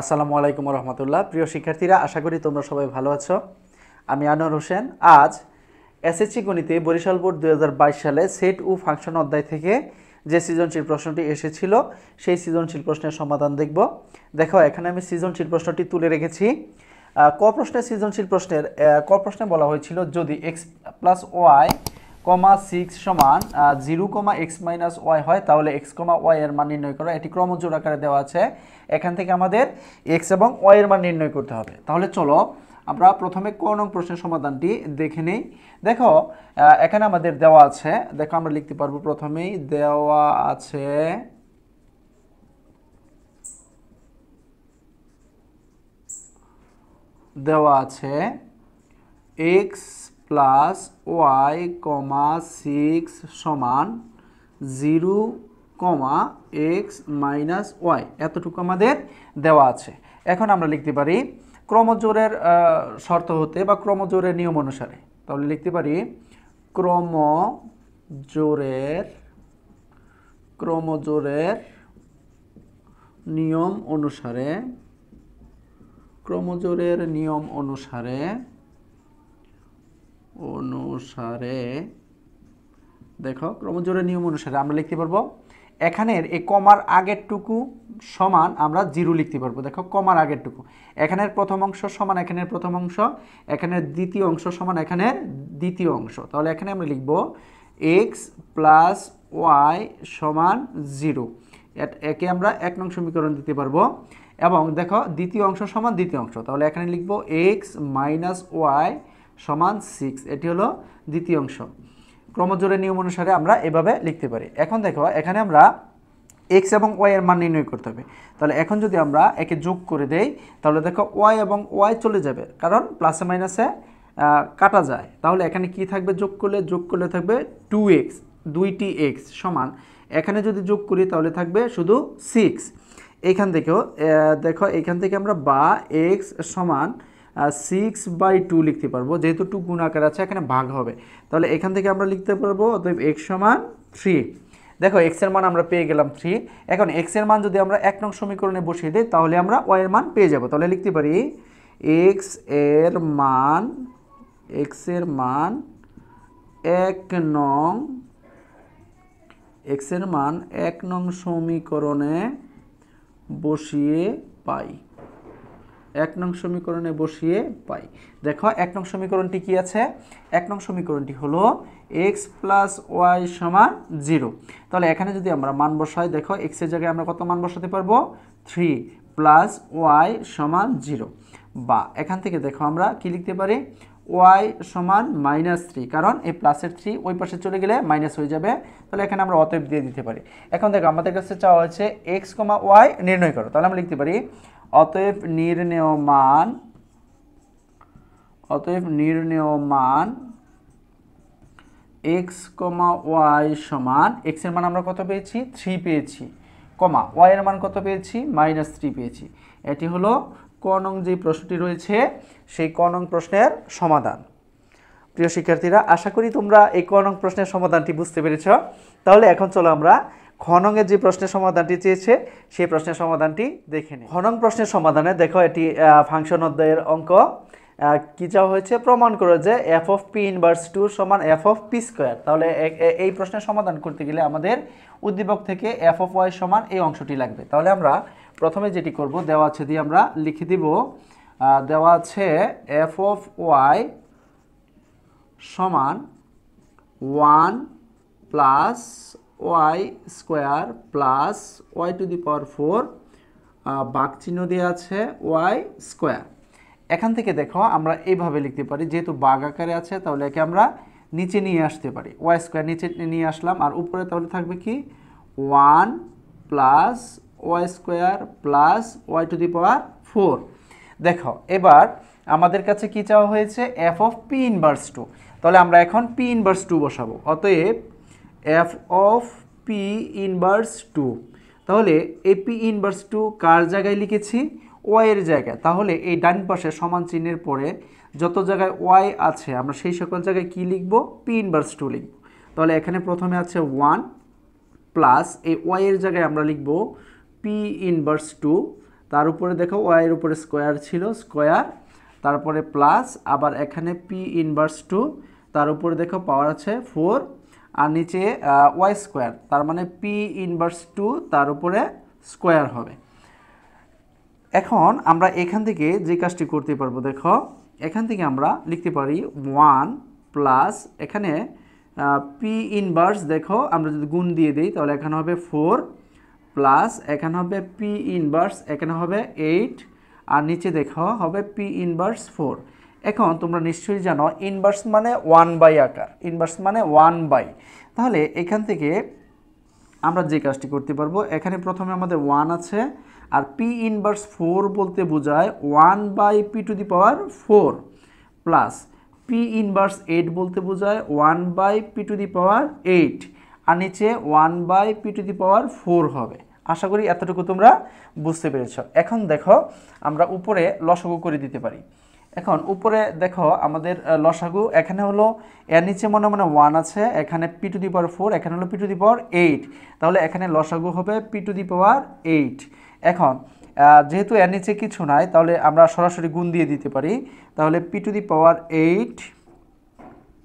আসসালামু আলাইকুম রহমতুল্লাহ প্রিয় শিক্ষার্থীরা আশা করি তোমরা সবাই ভালো আছো আমি আনোয়ার হোসেন আজ এসএসসি গণিতে বরিশাল বোর্ড দু সালে সেট ও ফাংশন অধ্যায় থেকে যে সৃজনশীল প্রশ্নটি এসেছিল সেই সৃজনশীল প্রশ্নের সমাধান দেখব দেখো এখানে আমি সৃজনশীল প্রশ্নটি তুলে রেখেছি ক প্রশ্নের সৃজনশীল প্রশ্নের ক প্রশ্নে বলা হয়েছিল যদি X plus Y comma six সমান zero comma x minus Y হয় তাহলে এক্স কমা ওয়াই এর মান নির্ণয় করা এটি ক্রমজোর আকারে দেওয়া আছে এখান থেকে আমাদের এক্স এবং ওয়াই এর মান নির্ণয় করতে হবে তাহলে চলো আমরা প্রথমে ক নং প্রশ্নের সমাধানটি দেখে নিই দেখো এখানে আমাদের দেওয়া আছে দেখো আমরা লিখতে পারবো প্রথমেই দেওয়া আছে দেওয়া আছে x plus Y comma six সমান zero comma x minus y এতটুকু আমাদের দেওয়া আছে এখন আমরা লিখতে পারি ক্রমজোরের শর্ত হতে বা ক্রমজোরের নিয়ম অনুসারে তাহলে লিখতে পারি ক্রমজোরের ক্রমজোরের নিয়ম অনুসারে ক্রমজোরের নিয়ম অনুসারে অনুসারে দেখো ক্রমজোড়ের নিয়ম অনুসারে আমরা লিখতে পারবো এখানের এই কমার আগেরটুকু সমান আমরা জিরো লিখতে পারবো দেখো কমার আগেরটুকু এখানের প্রথম অংশ সমান এখানের প্রথম অংশ এখানের দ্বিতীয় অংশ সমান এখানের দ্বিতীয় অংশ তাহলে এখানে আমরা লিখব এক্স প্লাস ওয়াই সমান জিরো একে আমরা এক নং সমীকরণ দিতে পারবো এবং দেখো দ্বিতীয় অংশ সমান দ্বিতীয় অংশ তাহলে এখানে লিখব এক্স মাইনাস ওয়াই সমান সিক্স এটি হলো দ্বিতীয় অংশ ক্রমজোরের নিয়ম অনুসারে আমরা এভাবে লিখতে পারি এখন দেখো এখানে আমরা এক্স এবং ওয়াইয়ের মান নির্ণয় করতে হবে তাহলে এখন যদি আমরা একে যোগ করে দেই তাহলে দেখো ওয়াই এবং ওয়াই চলে যাবে কারণ প্লাসে মাইনাসে কাটা যায় তাহলে এখানে কি থাকবে যোগ করলে যোগ করলে থাকবে টু এক্স দুইটি এক্স সমান এখানে যদি যোগ করি তাহলে থাকবে শুধু সিক্স এখান থেকেও দেখো এখান থেকে আমরা বা এক্স সমান সিক্স বাই টু লিখতে পারবো যেহেতু টু গুণ আকার আছে এখানে ভাগ হবে তাহলে এখান থেকে আমরা লিখতে পারবো অতএব এক্স সমান থ্রি দেখো এক্সের মান আমরা পেয়ে গেলাম থ্রি এখন এক্সের মান যদি আমরা এক নং সমীকরণে বসিয়ে দিই তাহলে আমরা ওয়ের মান পেয়ে যাব তাহলে লিখতে পারি এক্স এর মান এক্সের মান এক নং এক্সের মান এক নং সমীকরণে বসিয়ে পাই এক নং সমীকরণে বসিয়ে পাই দেখো এক নং সমীকরণটি কি আছে এক নং সমীকরণটি হলো এক্স প্লাস ওয়াই সমান জিরো তাহলে এখানে যদি আমরা মান বসাই দেখো এক্সের জায়গায় আমরা কত মান বসাতে পারবো থ্রি প্লাস ওয়াই সমান জিরো বা এখান থেকে দেখো আমরা কি লিখতে পারি ওয়াই সমান মাইনাস থ্রি কারণ এই প্লাসের থ্রি ওই পাশে চলে গেলে মাইনাস হয়ে যাবে তাহলে এখানে আমরা অতএব দিয়ে দিতে পারি এখন দেখো আমাদের কাছে চাওয়া হচ্ছে এক্স কমা ওয়াই নির্ণয় করো তাহলে আমরা লিখতে পারি অতএব নির্ণেয় মান অতএব নির্ণেয় মান এক্স কমা ওয়াই সমান এক্সের মান আমরা কত পেয়েছি থ্রি পেয়েছি কমা ওয়াইয়ের মান কত পেয়েছি মাইনাস থ্রি পেয়েছি এটি হলো কনং যে প্রশ্নটি রয়েছে সেই কনং প্রশ্নের সমাধান প্রিয় শিক্ষার্থীরা আশা করি তোমরা এই কনং প্রশ্নের সমাধানটি বুঝতে পেরেছ তাহলে এখন চলো আমরা খনঙের যে প্রশ্নের সমাধানটি চেয়েছে সেই প্রশ্নের সমাধানটি দেখে নিই খনং প্রশ্নের সমাধানে দেখো এটি ফাংশন অধ্যায়ের অঙ্ক কি যা হয়েছে প্রমাণ করে যে f of p inverse two সমান এফ অফ পি স্কোয়ার তাহলে এই প্রশ্নের সমাধান করতে গেলে আমাদের উদ্দীপক থেকে এফ অফ ওয়াই সমান এই অংশটি লাগবে তাহলে আমরা প্রথমে যেটি করব দেওয়া আছে দিয়ে আমরা লিখে দিব দেওয়া আছে এফ অফ ওয়াই সমান one plus y square plus y to the power four বাক চিহ্ন দিয়ে আছে ওয়াই স্কোয়ার এখান থেকে দেখো আমরা এইভাবে লিখতে পারি যেহেতু বাঘ আকারে আছে তাহলে একে আমরা নিচে নিয়ে আসতে পারি ওয়াই স্কোয়ার নিচে নিয়ে আসলাম আর উপরে তাহলে থাকবে কি one plus y square plus y to the power four দেখো এবার আমাদের কাছে কি চাওয়া হয়েছে f of p inverse two তাহলে আমরা এখন পি ইনভার্স টু বসাবো অতএব f of p inverse two তাহলে এ পি ইনভার্স টু কার জায়গায় লিখেছি ওয়াইয়ের জায়গায় তাহলে এই ডান পাশে সমান চিহ্নের পরে যত জায়গায় ওয়াই আছে আমরা সেই সকল জায়গায় কি লিখব পি ইনভার্স টু লিখব তাহলে এখানে প্রথমে আছে ওয়ান প্লাস এই ওয়াইয়ের জায়গায় আমরা লিখবো পি ইনভার্স টু তার উপরে দেখো ওয়াইয়ের উপরে স্কোয়ার ছিল স্কোয়ার তারপরে প্লাস আবার এখানে পি ইনভার্স টু তার উপরে দেখো পাওয়ার আছে ফোর আর নিচে ওয়াই স্কোয়ার তার মানে পি ইনভার্স টু তার উপরে স্কোয়ার হবে এখন আমরা এখান থেকে যে কাজটি করতে পারবো দেখো এখান থেকে আমরা লিখতে পারি ওয়ান প্লাস এখানে পি ইনভার্স দেখো আমরা যদি গুণ দিয়ে দিই তাহলে এখানে হবে ফোর প্লাস এখানে হবে পি ইনভার্স এখানে হবে এইট আর নিচে দেখা হবে পি ইনভার্স ফোর এখন তোমরা নিশ্চয়ই জানো ইনভার্স মানে ওয়ান বাই আকার ইনভার্স মানে ওয়ান বাই তাহলে এখান থেকে আমরা যে কাজটি করতে পারবো এখানে প্রথমে আমাদের ওয়ান আছে আর পি ইনভার্স ফোর বলতে বোঝায় one by p to the power four plus p inverse eight বলতে বোঝায় one by p to the power eight আর নিচে one by p to the power four হবে আশা করি এতটুকু তোমরা বুঝতে পেরেছ এখন দেখো আমরা উপরে লসাগু করে দিতে পারি এখন উপরে দেখো আমাদের লসাগু এখানে হলো এর নিচে মনে মনে ওয়ান আছে এখানে p to the power four এখানে হলো p to the power eight তাহলে এখানে লসাগু হবে p to the power eight এখন যেহেতু এর নিচে কিছু নাই তাহলে আমরা সরাসরি গুণ দিয়ে দিতে পারি তাহলে p to the power eight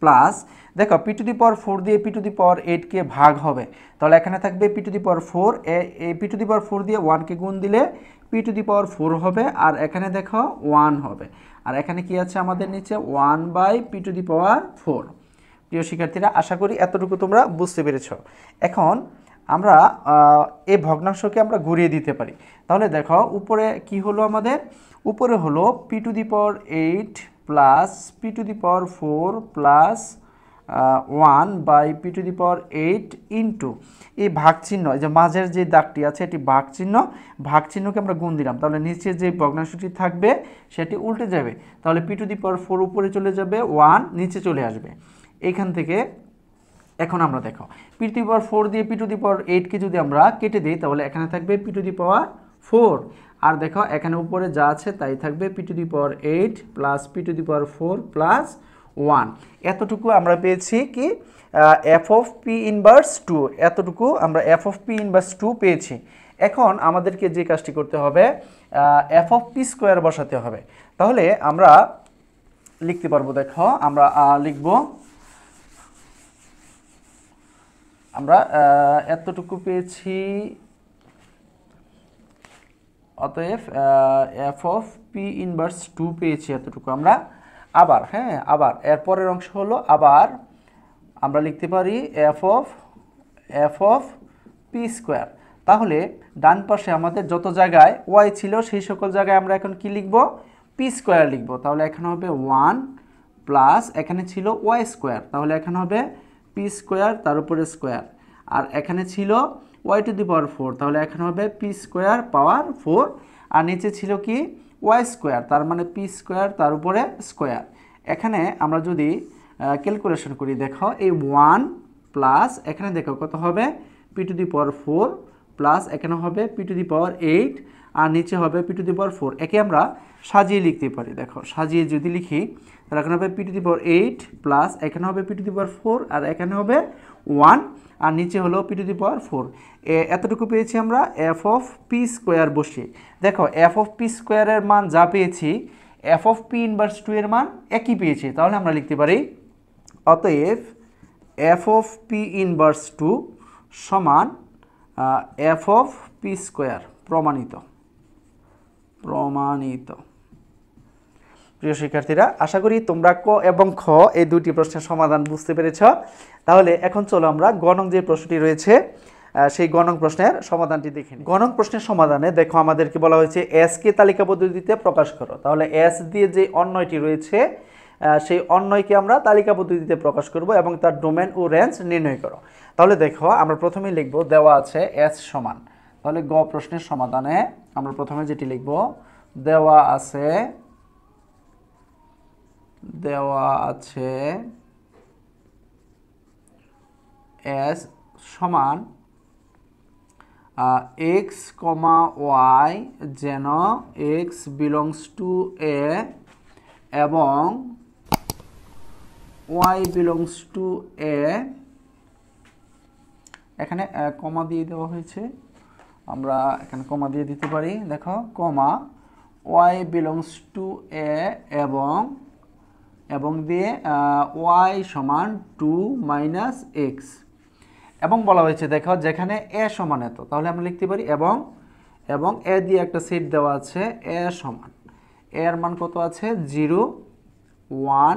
plus দেখো p to the power four দিয়ে পি টু দি পাওয়ার এইটকে ভাগ হবে তাহলে এখানে থাকবে p to the power four এ p to the power four দিয়ে ওয়ানকে গুণ দিলে p to the power four হবে আর এখানে দেখো ওয়ান হবে আর এখানে কি আছে আমাদের নিচে one by p to the power four প্রিয় শিক্ষার্থীরা আশা করি এতটুকু তোমরা বুঝতে পেরেছ এখন আমরা এই ভগ্নাংশকে আমরা ঘুরিয়ে দিতে পারি তাহলে দেখো উপরে কি হলো আমাদের উপরে হলো p to the power eight plus p to the power four plus one by p to the power eight into এই ভাগ চিহ্ন যে মাঝের যে দাগটি আছে এটি ভাগ চিহ্ন ভাগ চিহ্নকে আমরা গুণ দিলাম তাহলে নিচের যে ভগ্নাংশটি থাকবে সেটি উল্টে যাবে তাহলে p to the power four উপরে চলে যাবে ওয়ান নিচে চলে আসবে এখান থেকে এখন আমরা দেখো p to the power four দিয়ে পি টু দি পাওয়ার এইটকে যদি আমরা কেটে দিই তাহলে এখানে থাকবে p to the power four আর দেখো এখানে উপরে যা আছে তাই থাকবে p to the power eight plus p to the power four plus one এতটুকু আমরা পেয়েছি কি f of p inverse two এতটুকু আমরা f of p inverse two পেয়েছি এখন আমাদেরকে যে কাজটি করতে হবে এফ অফ পি স্কোয়ার বসাতে হবে তাহলে আমরা লিখতে পারবো দেখো আমরা লিখব আমরা এতটুকু পেয়েছি অতএব f of p inverse two পেয়েছি এতটুকু আমরা আবার হ্যাঁ আবার এরপরের অংশ হলো আবার আমরা লিখতে পারি f of f of p square তাহলে ডান পাশে আমাদের যত জায়গায় ওয়াই ছিল সেই সকল জায়গায় আমরা এখন কি লিখব পি স্কোয়ার লিখব তাহলে এখানে হবে ওয়ান প্লাস এখানে ছিল ওয়াই স্কোয়ার তাহলে এখানে হবে পি স্কোয়ার তার উপরে স্কোয়ার আর এখানে ছিল y to the power four তাহলে এখানে হবে পি স্কোয়ার পাওয়ার ফোর আর নিচে ছিল কি ওয়াই স্কোয়ার তার মানে পি স্কোয়ার তার উপরে স্কোয়ার এখানে আমরা যদি ক্যালকুলেশন করি দেখো এই ওয়ান প্লাস এখানে দেখো কত হবে p to the power four plus এখানে হবে p to the power eight আর নিচে হবে p to the power four একে আমরা সাজিয়ে লিখতে পারি দেখো সাজিয়ে যদি লিখি তাহলে এখানে হবে p to the power eight plus এখানে হবে p to the power four আর এখানে হবে ওয়ান আর নিচে হলো p to the power four এতটুকু পেয়েছি আমরা এফ অফ পি স্কোয়ার বসে দেখো এফ অফ পি স্কোয়ারের মান যা পেয়েছি f of p inverse two এর মান একই পেয়েছি তাহলে আমরা লিখতে পারি অতএব f of p inverse two সমান এফ অফ পি স্কোয়ার প্রমাণিত প্রমাণিত প্রিয় শিক্ষার্থীরা আশা করি তোমরা ক এবং খ এই দুটি প্রশ্নের সমাধান বুঝতে পেরেছ তাহলে এখন চলো আমরা গণং যে প্রশ্নটি রয়েছে সেই গণক প্রশ্নের সমাধানটি দেখে নিই গণক প্রশ্নের সমাধানে দেখো আমাদেরকে বলা হয়েছে এসকে তালিকা পদ্ধতিতে প্রকাশ করো তাহলে এস দিয়ে যে অন্যয়টি রয়েছে সেই অন্যয়কে আমরা তালিকা পদ্ধতিতে প্রকাশ করব এবং তার ডোমেন ও রেঞ্জ নির্ণয় করো তাহলে দেখো আমরা প্রথমেই লিখব দেওয়া আছে এস সমান তাহলে গ প্রশ্নের সমাধানে আমরা প্রথমে যেটি লিখব দেওয়া আছে দেওয়া আছে এস সমান এক্স কমা ওয়াই যেন এক্স বিলংস টু এ এবং ওয়াই বিলংস টু এ এখানে কমা দিয়ে দেওয়া হয়েছে আমরা এখানে কমা দিয়ে দিতে পারি দেখো comma y belongs to A এবং এবং দিয়ে ওয়াই সমান টু মাইনাস এক্স এবং বলা হয়েছে দেখো যেখানে এ সমান এত তাহলে আমরা লিখতে পারি এবং এবং এ দিয়ে একটা সেট দেওয়া আছে এ সমান এর মান কত আছে জিরো ওয়ান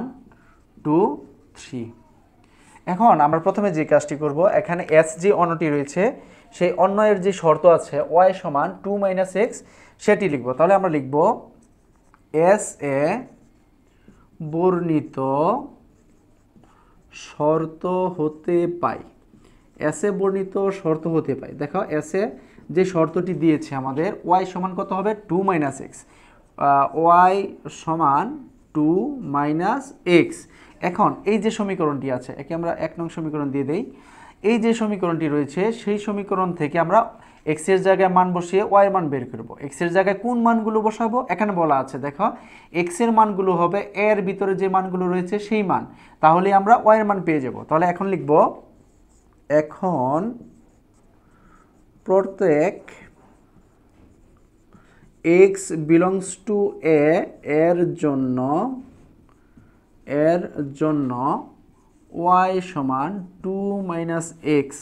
টু থ্রি এখন আমরা প্রথমে যে কাজটি করব এখানে এস যে অনটি রয়েছে সেই অন্যয়ের যে শর্ত আছে ওয়াই সমান টু মাইনাস এক্স সেটি লিখব তাহলে আমরা লিখব এস এ বর্ণিত শর্ত হতে পাই এস এ বর্ণিত শর্ত হতে পাই দেখো এস এ যে শর্তটি দিয়েছে আমাদের ওয়াই সমান কত হবে টু মাইনাস এক্স ওয়াই সমান টু মাইনাস এক্স এখন এই যে সমীকরণটি আছে একে আমরা এক নং সমীকরণ দিয়ে দেই এই যে সমীকরণটি রয়েছে সেই সমীকরণ থেকে আমরা এক্সের জায়গায় মান বসিয়ে ওয়াই মান বের করব এক্সের জায়গায় কোন মানগুলো বসাবো এখানে বলা আছে দেখো এক্সের মানগুলো হবে এর ভিতরে যে মানগুলো রয়েছে সেই মান তাহলে আমরা ওয়াই মান পেয়ে যাব তাহলে এখন লিখব এখন প্রত্যেক এক্স বিলংস টু এ এর জন্য এর জন্য ওয়াই সমান টু মাইনাস এক্স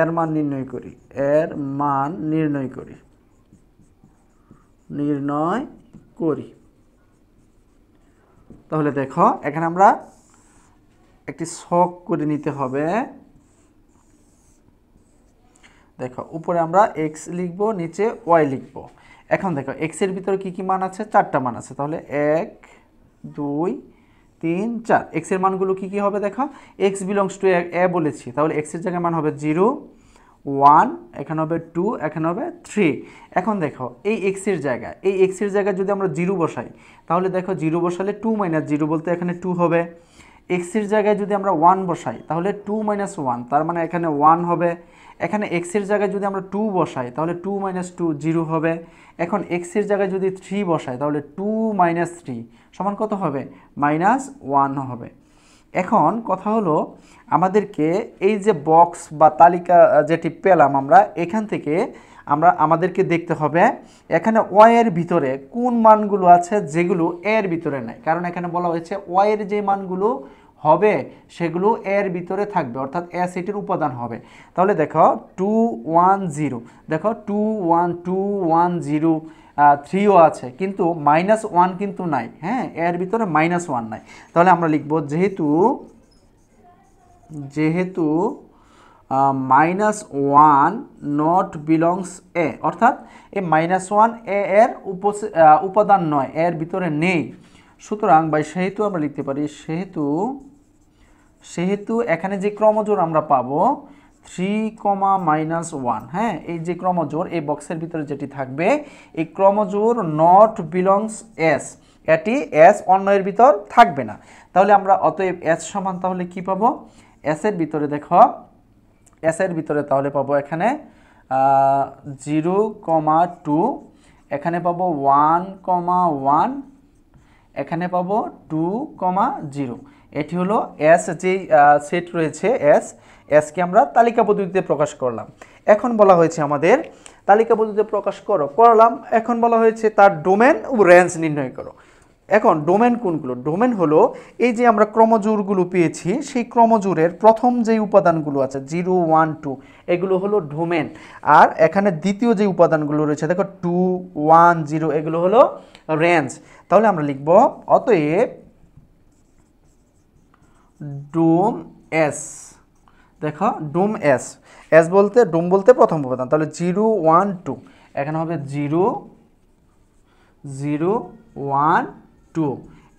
এর মান নির্ণয় করি এর মান নির্ণয় করি নির্ণয় করি তাহলে দেখো এখানে আমরা একটি শখ করে নিতে হবে দেখো উপরে আমরা এক্স লিখব নিচে ওয়াই লিখব এখন দেখো এক্সের ভিতরে কি কি মান আছে চারটা মান আছে তাহলে এক দুই তিন চার এক্সের মানগুলো কি কি হবে দেখো এক্স বিলংস টু এ বলেছি তাহলে এক্সের জায়গায় মান হবে জিরো ওয়ান এখানে হবে টু এখানে হবে থ্রি এখন দেখো এই এক্সের জায়গা এই এক্সের জায়গায় যদি আমরা জিরো বসাই তাহলে দেখো জিরো বসালে টু মাইনাস জিরো বলতে এখানে টু হবে এক্সের জায়গায় যদি আমরা ওয়ান বসাই তাহলে টু মাইনাস ওয়ান তার মানে এখানে ওয়ান হবে এখানে এক্সের জায়গায় যদি আমরা টু বসাই তাহলে টু মাইনাস টু জিরো হবে এখন এক্সের জায়গায় যদি থ্রি বসাই তাহলে টু মাইনাস থ্রি সমান কত হবে মাইনাস ওয়ান হবে এখন কথা হলো আমাদেরকে এই যে বক্স বা তালিকা যেটি পেলাম আমরা এখান থেকে আমরা আমাদেরকে দেখতে হবে এখানে ওয়াইয়ের ভিতরে কোন মানগুলো আছে যেগুলো এর ভিতরে নেয় কারণ এখানে বলা হয়েছে ওয়ের যে মানগুলো হবে সেগুলো এর ভিতরে থাকবে অর্থাৎ এ উপাদান হবে তাহলে দেখো টু ওয়ান জিরো দেখো two one two one zero থ্রিও আছে কিন্তু মাইনাস ওয়ান কিন্তু নাই হ্যাঁ এর ভিতরে মাইনাস ওয়ান নাই তাহলে আমরা লিখব যেহেতু যেহেতু minus one not belongs A অর্থাৎ এ মাইনাস ওয়ান এ এর উপাদান নয় এর ভিতরে নেই সুতরাং বাই সেহেতু আমরা লিখতে পারি সেহেতু সেহেতু এখানে যে ক্রমজোর আমরা পাবো থ্রি কমা মাইনাস ওয়ান হ্যাঁ এই যে ক্রমজোর এই বক্সের ভিতরে যেটি থাকবে এই ক্রমজোর নট বিলংস এস এটি এস অন্যের ভিতর থাকবে না তাহলে আমরা অতএব এস সমান তাহলে কি পাবো এসের ভিতরে দেখো এসের ভিতরে তাহলে পাবো এখানে জিরো কমা টু এখানে পাবো ওয়ান কমা ওয়ান এখানে পাবো টু কমা জিরো এটি হলো এস যেই সেট রয়েছে এস এসকে আমরা তালিকা পদ্ধতিতে প্রকাশ করলাম এখন বলা হয়েছে আমাদের তালিকা পদ্ধতিতে প্রকাশ করো করলাম এখন বলা হয়েছে তার ডোমেন ও রেঞ্জ নির্ণয় করো এখন ডোমেন কোনগুলো ডোমেন হলো এই যে আমরা ক্রমজোরগুলো পেয়েছি সেই ক্রমজোরের প্রথম যে উপাদানগুলো আছে জিরো ওয়ান টু এগুলো হলো ডোমেন আর এখানে দ্বিতীয় যে উপাদানগুলো রয়েছে দেখো টু ওয়ান জিরো এগুলো হলো রেঞ্জ তাহলে আমরা লিখব অতএব ডোম এস দেখো ডোম এস এস বলতে ডোম বলতে প্রথম উপাদান তাহলে জিরো ওয়ান টু এখানে হবে জিরো জিরো ওয়ান টু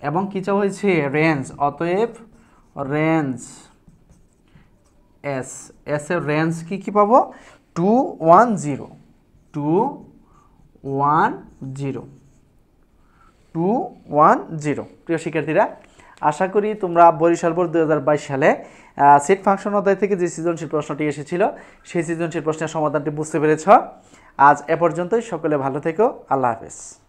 এবং কিছু হয়েছে রেঞ্জ অতএব রেঞ্জ এস এস এর রেঞ্জ কী কী পাবো two one zero two one zero two one zero প্রিয় শিক্ষার্থীরা আশা করি তোমরা বরিশাল বোর্ড দু সালে সেট ফাংশন অধ্যায় থেকে যে সৃজনশীল প্রশ্নটি এসেছিল সেই সৃজনশীল প্রশ্নের সমাধানটি বুঝতে পেরেছ আজ এ পর্যন্তই সকলে ভালো থেকো আল্লাহ হাফেজ